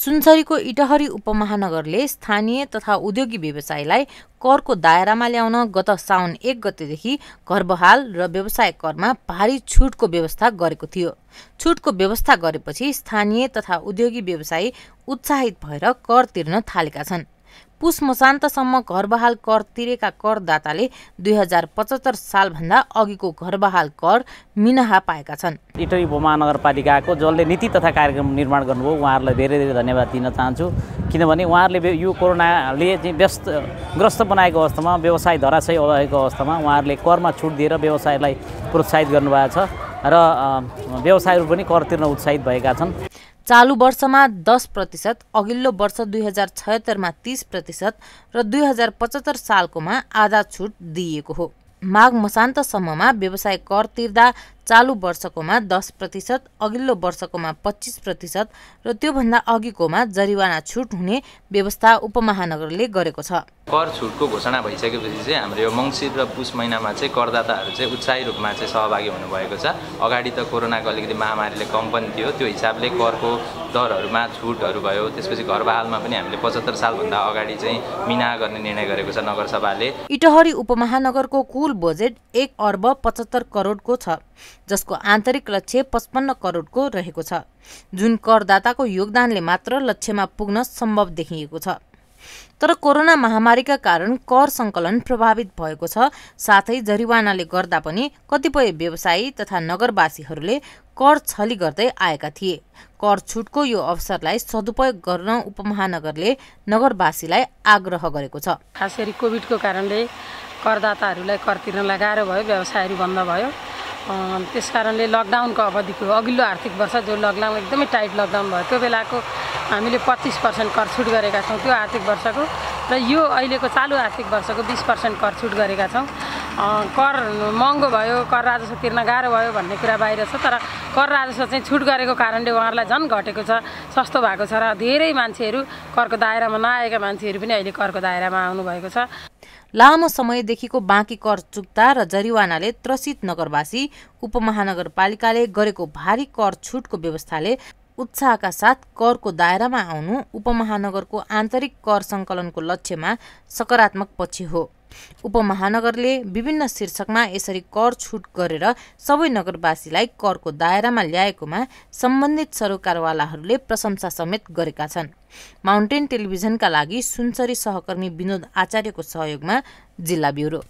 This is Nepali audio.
सुनसरीको इटहरी उपमहानगरले स्थानीय तथा उद्योगी व्यवसायलाई करको दायरामा ल्याउन गत साउन एक गतेदेखि घरबहाल र व्यवसाय करमा भारी छुटको व्यवस्था गरेको थियो छुटको व्यवस्था गरेपछि स्थानीय तथा उद्योगी व्यवसायी उत्साहित भएर कर तिर्न थालेका छन् पुष मसान्तसम्म घरबहाल कर तिरेका करदाताले दुई हजार पचहत्तर सालभन्दा अघिको घरबहाल कर मिनाहा पाएका छन् इटरी महानगरपालिकाको जसले नीति तथा कार्यक्रम निर्माण गर्नुभयो उहाँहरूलाई धेरै धेरै धन्यवाद दिन चाहन्छु किनभने उहाँहरूले यो कोरोनाले चाहिँ व्यस्त ग्रस्त बनाएको अवस्थामा व्यवसाय धराशय भएको अवस्थामा उहाँहरूले करमा छुट दिएर व्यवसायलाई प्रोत्साहित गर्नुभएको छ र व्यवसायहरू पनि कर तिर्न उत्साहित भएका छन् चालु वर्षमा दस प्रतिशत अघिल्लो वर्ष दुई हजार छयत्तरमा तिस प्रतिशत र दुई हजार पचहत्तर सालकोमा आधा छुट दिइएको हो माघ मसान्तसम्ममा व्यवसाय कर तिर्दा चालु वर्षकोमा दस प्रतिशत अघिल्लो वर्षकोमा पच्चिस प्रतिशत र त्योभन्दा अघिकोमा जरिवाना छुट हुने व्यवस्था उपमहानगरले गरेको छ कर छुटको घोषणा भइसकेपछि चाहिँ हाम्रो यो मङ्सिर र पुष महिनामा चाहिँ करदाताहरू चाहिँ उत्साही रूपमा चाहिँ सहभागी हुनुभएको छ अगाडि त कोरोनाको अलिकति महामारीले कम पनि थियो त्यो हिसाबले करको दरहरूमा छुटहरू भयो त्यसपछि घर बहालमा पनि हामीले पचहत्तर सालभन्दा अगाडि चाहिँ मिना गर्ने निर्णय गरेको छ नगरसभाले इटहरी उपमहानगरको कुल बजेट एक अर्ब पचहत्तर करोडको छ जसको आन्तरिक लक्ष्य पचपन्न करोडको रहेको छ जुन करदाताको योगदानले मात्र लक्ष्यमा पुग्न सम्भव देखिएको छ तर कोरोना महामारीका कारण कर सङ्कलन प्रभावित भएको छ साथै जरिवानाले गर्दा पनि कतिपय व्यवसायी तथा नगरवासीहरूले कर छली गर्दै आएका थिए कर छुटको यो अवसरलाई सदुपयोग गर्न उपमहानगरले नगरवासीलाई आग्रह गरेको छ खास गरी कोभिडको कारणले करदाताहरूलाई कर तिर्न गाह्रो भयो व्यवसायहरू बन्द भयो त्यस कारणले लकडाउनको अवधिको अघिल्लो आर्थिक वर्ष जो लकडाउन एकदमै टाइट लकडाउन भयो त्यो बेलाको हामीले पच्चिस पर्सेन्ट कर छुट गरेका छौँ त्यो आर्थिक वर्षको र यो अहिलेको चालु आर्थिक वर्षको बिस पर्सेन्ट कर छुट गरेका छौँ कर महँगो भयो कर राजस्व तिर्न गाह्रो भयो भन्ने कुरा बाहिर छ तर कर राजस्व चाहिँ छुट गरेको कारणले उहाँहरूलाई झन् घटेको छ सस्तो भएको छ र धेरै मान्छेहरू करको दायरामा नआएका मान्छेहरू पनि अहिले करको दायरामा आउनुभएको छ लामो समयदेखिको बाँकी कर चुक्ता र जरिवानाले त्रसित नगरवासी उपमहानगरपालिकाले गरेको भारी कर छुटको व्यवस्थाले उत्साहका साथ करको दायरामा आउनु उपमहानगरको आन्तरिक कर सङ्कलनको लक्ष्यमा सकारात्मक पछि हो उपमहानगरले विभिन्न शीर्षकमा यसरी कर छुट गरेर सबै नगरवासीलाई करको दायरामा ल्याएकोमा सम्बन्धित सरोकारवालाहरूले प्रशंसा समेत गरेका छन् माउन्टेन टेलिभिजनका लागि सुनसरी सहकर्मी विनोद आचार्यको सहयोगमा जिल्ला ब्युरो